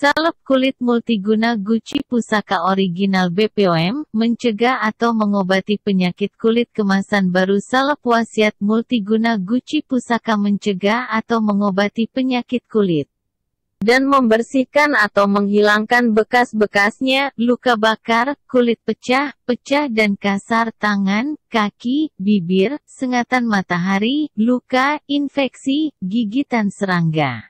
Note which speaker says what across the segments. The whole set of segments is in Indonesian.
Speaker 1: Salep kulit multiguna Gucci Pusaka Original BPOM, mencegah atau mengobati penyakit kulit kemasan baru Salep wasiat multiguna Gucci Pusaka mencegah atau mengobati penyakit kulit dan membersihkan atau menghilangkan bekas-bekasnya, luka bakar, kulit pecah, pecah dan kasar tangan, kaki, bibir, sengatan matahari, luka, infeksi, gigitan serangga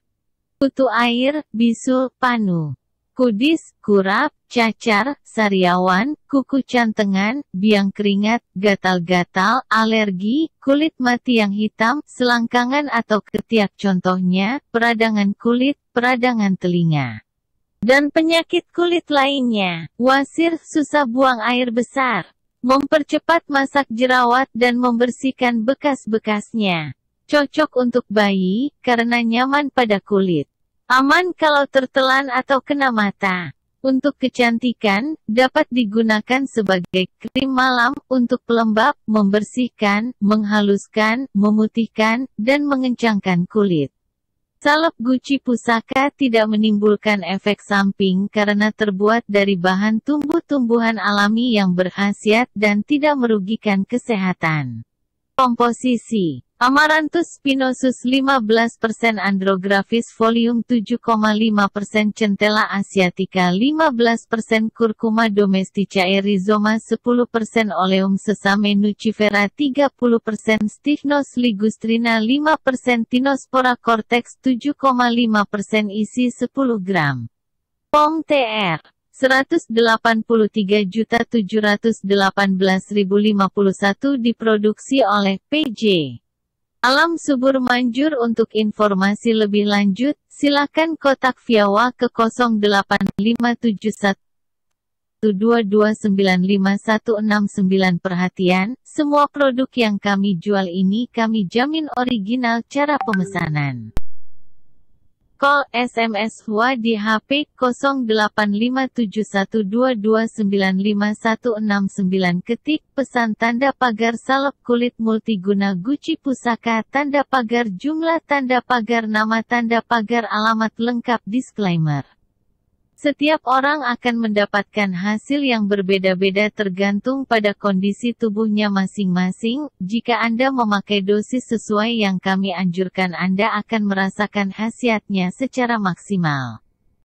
Speaker 1: kutu air, bisul, panu. Kudis, kurap, cacar, sariawan, kuku cantengan, biang keringat, gatal-gatal, alergi, kulit mati yang hitam, selangkangan atau ketiak contohnya, peradangan kulit, peradangan telinga. Dan penyakit kulit lainnya, wasir, susah buang air besar, mempercepat masak jerawat dan membersihkan bekas-bekasnya. Cocok untuk bayi, karena nyaman pada kulit. Aman kalau tertelan atau kena mata. Untuk kecantikan, dapat digunakan sebagai krim malam, untuk pelembab, membersihkan, menghaluskan, memutihkan, dan mengencangkan kulit. Salep Gucci Pusaka tidak menimbulkan efek samping karena terbuat dari bahan tumbuh-tumbuhan alami yang berhasiat dan tidak merugikan kesehatan. Komposisi Amaranthus spinosus 15% andrographis folium 7,5% centella asiatica 15% curcuma domestica erizoma 10% oleum sesame nucifera 30% stichnos ligustrina 5% tinospora cortex 7,5% isi 10 gram. Pom TR 183.718.051 diproduksi oleh PJ. Alam Subur Manjur untuk informasi lebih lanjut, silakan kotak Viawa ke enam sembilan Perhatian, semua produk yang kami jual ini kami jamin original cara pemesanan. Call SMS Hua di HP 085712295169 ketik pesan tanda pagar salep kulit multiguna Gucci pusaka tanda pagar jumlah tanda pagar nama tanda pagar alamat lengkap disclaimer setiap orang akan mendapatkan hasil yang berbeda-beda tergantung pada kondisi tubuhnya masing-masing. Jika Anda memakai dosis sesuai yang kami anjurkan, Anda akan merasakan khasiatnya secara maksimal.